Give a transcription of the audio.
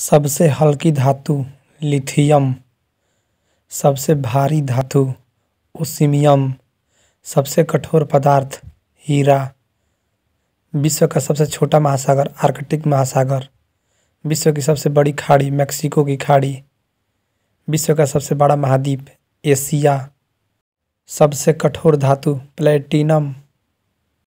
सबसे हल्की धातु लिथियम सबसे भारी धातु ओसिमियम सबसे कठोर पदार्थ हीरा विश्व का सबसे छोटा महासागर आर्कटिक महासागर विश्व की सबसे बड़ी खाड़ी मैक्सिको की खाड़ी विश्व का सबसे बड़ा महाद्वीप एशिया सबसे कठोर धातु प्लेटिनम